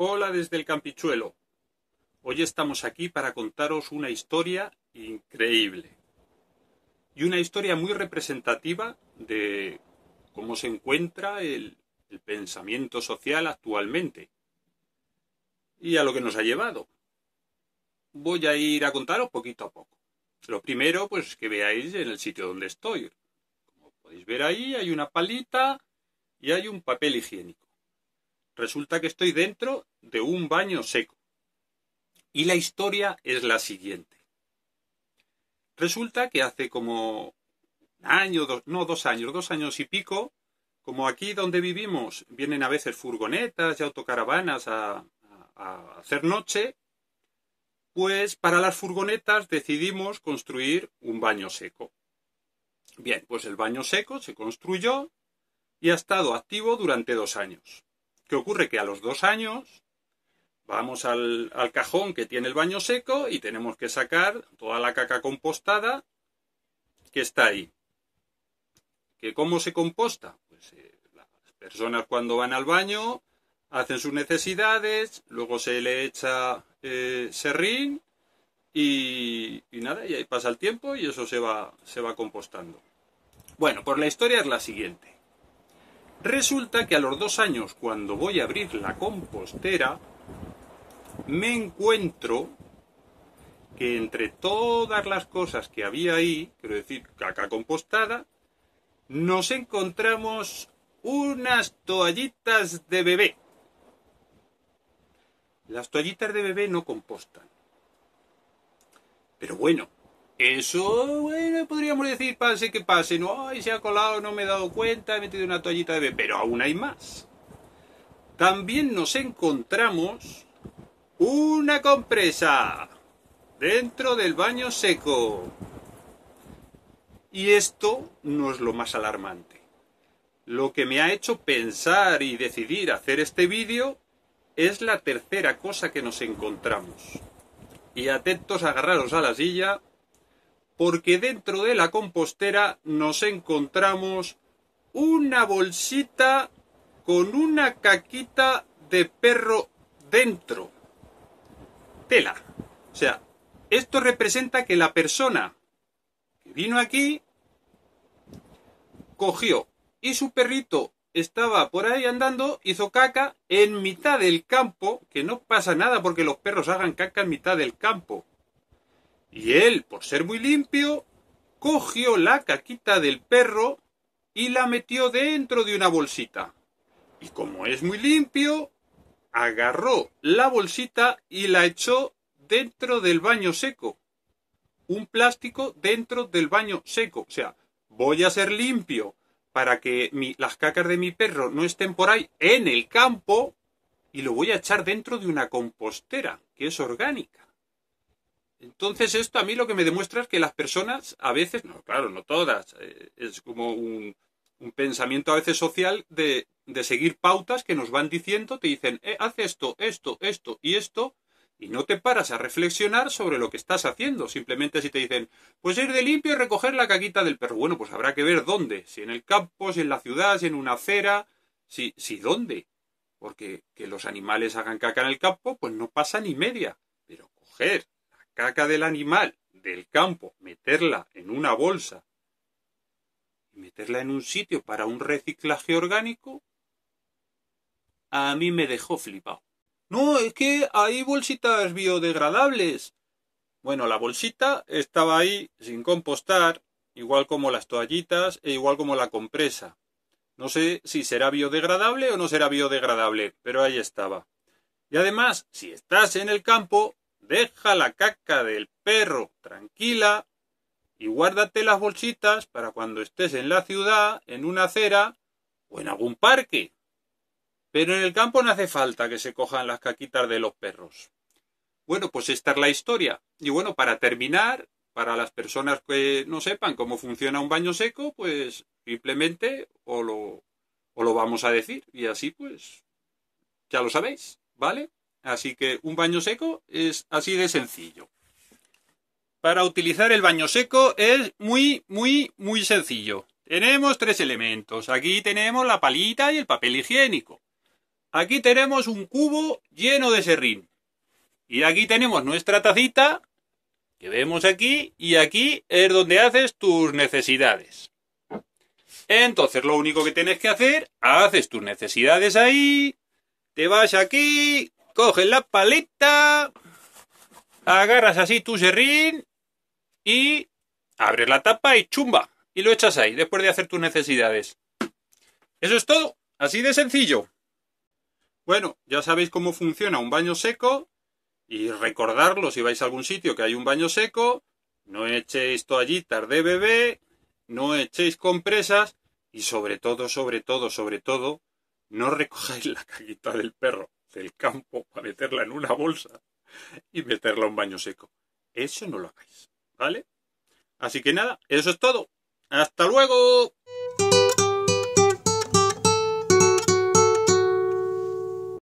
Hola desde el Campichuelo. Hoy estamos aquí para contaros una historia increíble. Y una historia muy representativa de cómo se encuentra el, pensamiento social actualmente y a lo que nos ha llevado. Voy a ir a contaros poquito a poco. Lo primero, pues que veáis en el sitio donde estoy. Como podéis ver ahí, hay una palita y hay un papel higiénico. Resulta que estoy dentro de un baño seco. Y la historia es la siguiente. Resulta que hace como un año, no dos años, dos años y pico, como aquí donde vivimos vienen a veces furgonetas y autocaravanas a hacer noche, pues para las furgonetas decidimos construir un baño seco. Bien, pues el baño seco se construyó y ha estado activo durante dos años. ¿Qué ocurre? Que a los dos años vamos al, cajón que tiene el baño seco y tenemos que sacar toda la caca compostada que está ahí. ¿Que ¿Cómo se composta? Pues eh, las personas cuando van al baño hacen sus necesidades, luego se le echa eh, serrín y, nada, y ahí pasa el tiempo y eso se va, se va compostando. Bueno, pues la historia es la siguiente. Resulta que a los dos años, cuando voy a abrir la compostera, me encuentro que entre todas las cosas que había ahí, quiero decir, caca compostada, nos encontramos unas toallitas de bebé. Las toallitas de bebé no compostan. Pero bueno, eso, bueno, podríamos decir, pase que pase, no, ay, se ha colado, no me he dado cuenta, he metido una toallita de bebé, pero aún hay más. También nos encontramos una compresa dentro del baño seco. Y esto no es lo más alarmante. Lo que me ha hecho pensar y decidir hacer este vídeo es la tercera cosa que nos encontramos. Y atentos a agarraros a la silla porque dentro de la compostera nos encontramos una bolsita con una caquita de perro dentro. Tela. O sea, esto representa que la persona que vino aquí cogió y su perrito estaba por ahí andando, hizo caca en mitad del campo, que no pasa nada porque los perros hagan caca en mitad del campo. Y él, por ser muy limpio, cogió la caquita del perro y la metió dentro de una bolsita. Y como es muy limpio, agarró la bolsita y la echó dentro del baño seco. Un plástico dentro del baño seco. O sea, voy a ser limpio para que las cacas de mi perro no estén por ahí en el campo y lo voy a echar dentro de una compostera que es orgánica. Entonces esto a mí lo que me demuestra es que las personas a veces, no, claro, no todas, eh, es como un, pensamiento a veces social de, de, seguir pautas que nos van diciendo, te dicen, eh, haz esto, esto, esto y esto, y no te paras a reflexionar sobre lo que estás haciendo. Simplemente si te dicen, pues ir de limpio y recoger la caquita del perro. Bueno, pues habrá que ver dónde. Si en el campo, si en la ciudad, si en una acera, si, si dónde. Porque que los animales hagan caca en el campo, pues no pasa ni media. Pero coger caca del animal del campo, meterla en una bolsa y meterla en un sitio para un reciclaje orgánico, a mí me dejó flipado. No, es que hay bolsitas biodegradables. Bueno, la bolsita estaba ahí sin compostar, igual como las toallitas e igual como la compresa. No sé si será biodegradable o no será biodegradable, pero ahí estaba. Y además, si estás en el campo, Deja la caca del perro tranquila y guárdate las bolsitas para cuando estés en la ciudad, en una acera o en algún parque. Pero en el campo no hace falta que se cojan las caquitas de los perros. Bueno, pues esta es la historia. Y bueno, para terminar, para las personas que no sepan cómo funciona un baño seco, pues simplemente o lo, o lo vamos a decir. Y así pues, ya lo sabéis, ¿vale? Así que un baño seco es así de sencillo. Para utilizar el baño seco es muy, muy, muy sencillo. Tenemos tres elementos. Aquí tenemos la palita y el papel higiénico. Aquí tenemos un cubo lleno de serrín. Y aquí tenemos nuestra tacita, que vemos aquí, y aquí es donde haces tus necesidades. Entonces lo único que tienes que hacer, haces tus necesidades ahí, te vas aquí, coges la paleta, agarras así tu serrín y abres la tapa y chumba. Y lo echas ahí, después de hacer tus necesidades. Eso es todo, así de sencillo. Bueno, ya sabéis cómo funciona un baño seco. Y recordarlo si vais a algún sitio que hay un baño seco. No echéis toallitas de bebé, no echéis compresas y sobre todo, sobre todo, sobre todo, no recojáis la caguita del perro del campo para meterla en una bolsa y meterla a un baño seco. Eso no lo hagáis, ¿vale? Así que nada, eso es todo. ¡Hasta luego!